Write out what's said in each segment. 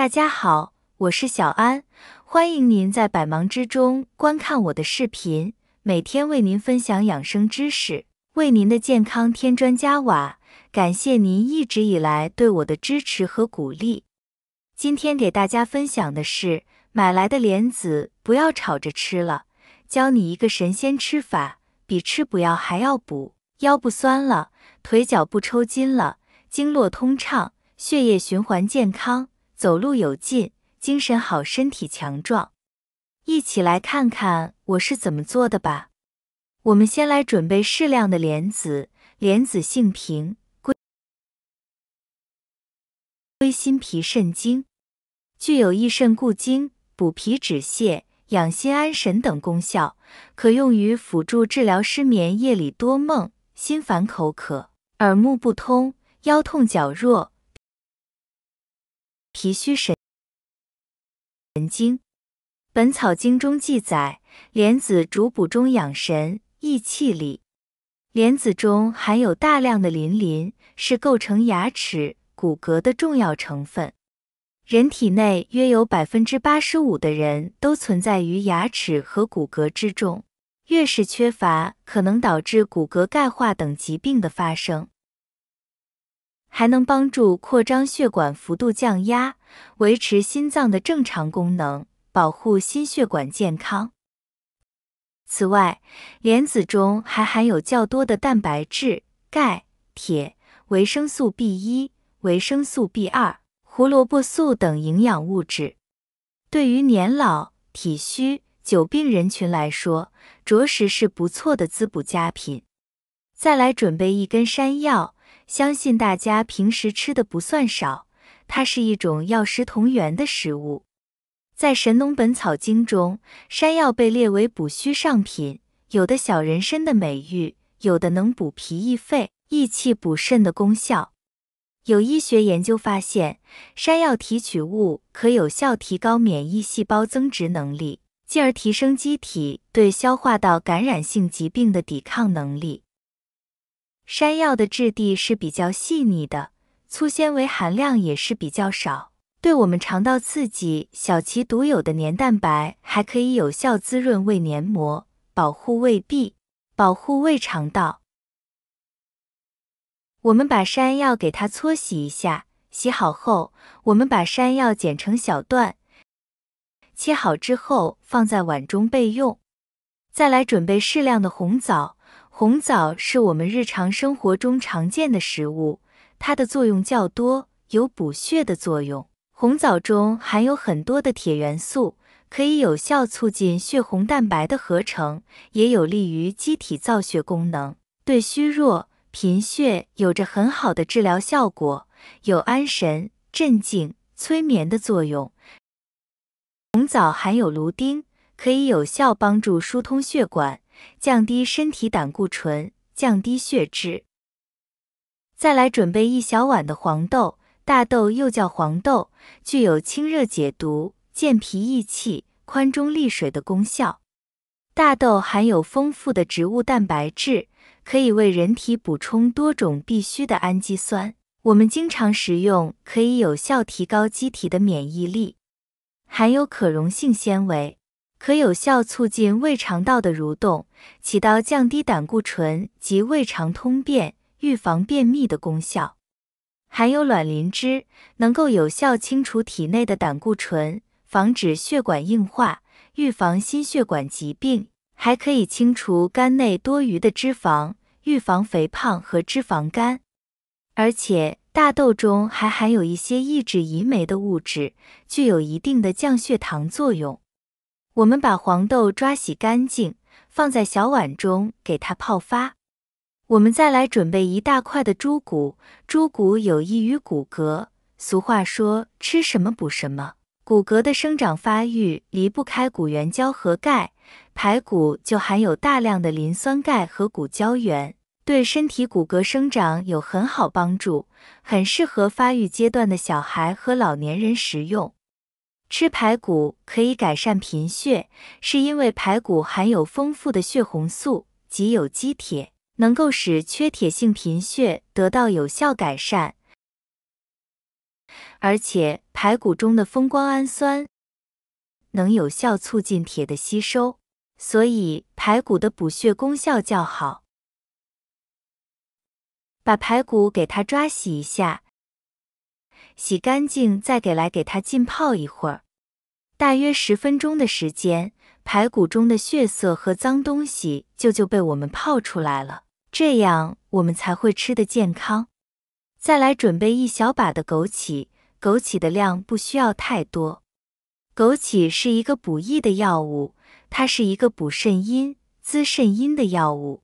大家好，我是小安，欢迎您在百忙之中观看我的视频，每天为您分享养生知识，为您的健康添砖加瓦。感谢您一直以来对我的支持和鼓励。今天给大家分享的是，买来的莲子不要炒着吃了，教你一个神仙吃法，比吃补药还要补，腰不酸了，腿脚不抽筋了，经络通畅，血液循环健康。走路有劲，精神好，身体强壮。一起来看看我是怎么做的吧。我们先来准备适量的莲子，莲子性平，归归心、脾、肾经，具有益肾固精、补脾止泻、养心安神等功效，可用于辅助治疗失眠、夜里多梦、心烦、口渴、耳目不通、腰痛脚弱。脾虚神神经，《本草经》中记载，莲子主补中养神，益气力。莲子中含有大量的磷磷，是构成牙齿、骨骼的重要成分。人体内约有百分之八十五的人都存在于牙齿和骨骼之中，越是缺乏，可能导致骨骼钙化等疾病的发生。还能帮助扩张血管、幅度降压，维持心脏的正常功能，保护心血管健康。此外，莲子中还含有较多的蛋白质、钙、铁、维生素 B 一、维生素 B 二、胡萝卜素等营养物质。对于年老体虚、久病人群来说，着实是不错的滋补佳品。再来准备一根山药。相信大家平时吃的不算少，它是一种药食同源的食物。在《神农本草经》中，山药被列为补虚上品，有的小人参的美誉，有的能补脾益肺、益气补肾的功效。有医学研究发现，山药提取物可有效提高免疫细胞增殖能力，进而提升机体对消化道感染性疾病的抵抗能力。山药的质地是比较细腻的，粗纤维含量也是比较少，对我们肠道刺激小。其独有的黏蛋白还可以有效滋润胃黏膜，保护胃壁，保护胃肠道。我们把山药给它搓洗一下，洗好后，我们把山药剪成小段，切好之后放在碗中备用。再来准备适量的红枣。红枣是我们日常生活中常见的食物，它的作用较多，有补血的作用。红枣中含有很多的铁元素，可以有效促进血红蛋白的合成，也有利于机体造血功能，对虚弱、贫血有着很好的治疗效果，有安神、镇静、催眠的作用。红枣含有芦丁，可以有效帮助疏通血管。降低身体胆固醇，降低血脂。再来准备一小碗的黄豆，大豆又叫黄豆，具有清热解毒、健脾益气、宽中利水的功效。大豆含有丰富的植物蛋白质，可以为人体补充多种必需的氨基酸。我们经常食用，可以有效提高机体的免疫力。含有可溶性纤维。可有效促进胃肠道的蠕动，起到降低胆固醇及胃肠通便、预防便秘的功效。含有卵磷脂，能够有效清除体内的胆固醇，防止血管硬化，预防心血管疾病。还可以清除肝内多余的脂肪，预防肥胖和脂肪肝。而且，大豆中还含有一些抑制胰酶的物质，具有一定的降血糖作用。我们把黄豆抓洗干净，放在小碗中，给它泡发。我们再来准备一大块的猪骨，猪骨有益于骨骼。俗话说“吃什么补什么”，骨骼的生长发育离不开骨原胶和钙。排骨就含有大量的磷酸钙和骨胶原，对身体骨骼生长有很好帮助，很适合发育阶段的小孩和老年人食用。吃排骨可以改善贫血，是因为排骨含有丰富的血红素及有机铁，能够使缺铁性贫血得到有效改善。而且，排骨中的胱氨酸能有效促进铁的吸收，所以排骨的补血功效较好。把排骨给它抓洗一下。洗干净，再给来给它浸泡一会儿，大约十分钟的时间，排骨中的血色和脏东西就就被我们泡出来了。这样我们才会吃得健康。再来准备一小把的枸杞，枸杞的量不需要太多。枸杞是一个补益的药物，它是一个补肾阴、滋肾阴的药物。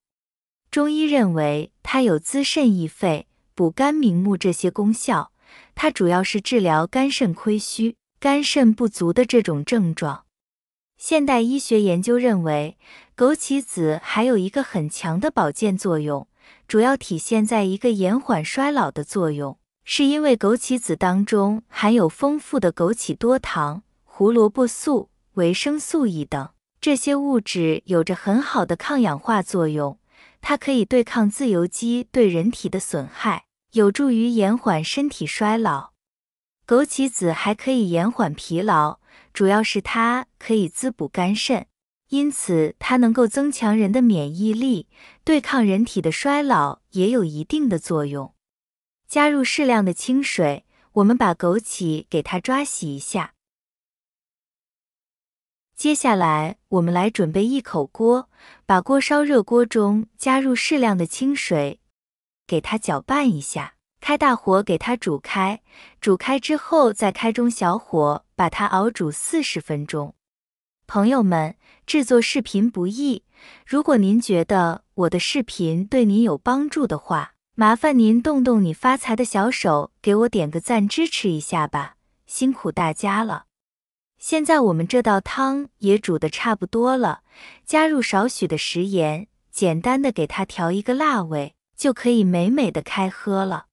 中医认为它有滋肾益肺、补肝明目这些功效。它主要是治疗肝肾亏虚、肝肾不足的这种症状。现代医学研究认为，枸杞子还有一个很强的保健作用，主要体现在一个延缓衰老的作用，是因为枸杞子当中含有丰富的枸杞多糖、胡萝卜素、维生素 E 等，这些物质有着很好的抗氧化作用，它可以对抗自由基对人体的损害。有助于延缓身体衰老，枸杞子还可以延缓疲劳，主要是它可以滋补肝肾，因此它能够增强人的免疫力，对抗人体的衰老也有一定的作用。加入适量的清水，我们把枸杞给它抓洗一下。接下来，我们来准备一口锅，把锅烧热，锅中加入适量的清水。给它搅拌一下，开大火给它煮开，煮开之后再开中小火把它熬煮四十分钟。朋友们，制作视频不易，如果您觉得我的视频对您有帮助的话，麻烦您动动你发财的小手给我点个赞支持一下吧，辛苦大家了。现在我们这道汤也煮的差不多了，加入少许的食盐，简单的给它调一个辣味。就可以美美的开喝了。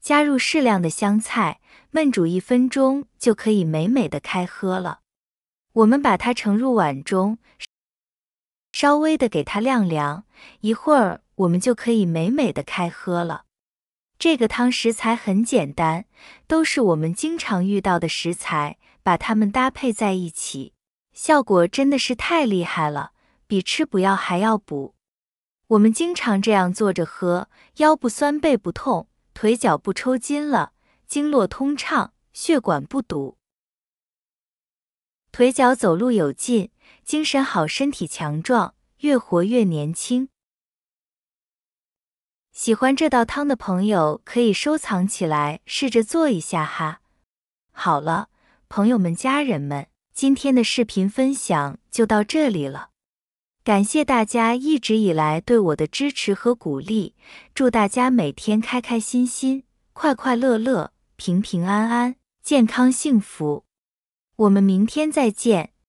加入适量的香菜，焖煮一分钟就可以美美的开喝了。我们把它盛入碗中，稍微的给它晾凉，一会儿我们就可以美美的开喝了。这个汤食材很简单，都是我们经常遇到的食材，把它们搭配在一起，效果真的是太厉害了，比吃补药还要补。我们经常这样坐着喝，腰不酸，背不痛，腿脚不抽筋了，经络通畅，血管不堵，腿脚走路有劲，精神好，身体强壮，越活越年轻。喜欢这道汤的朋友可以收藏起来，试着做一下哈。好了，朋友们、家人们，今天的视频分享就到这里了。感谢大家一直以来对我的支持和鼓励，祝大家每天开开心心、快快乐乐、平平安安、健康幸福。我们明天再见。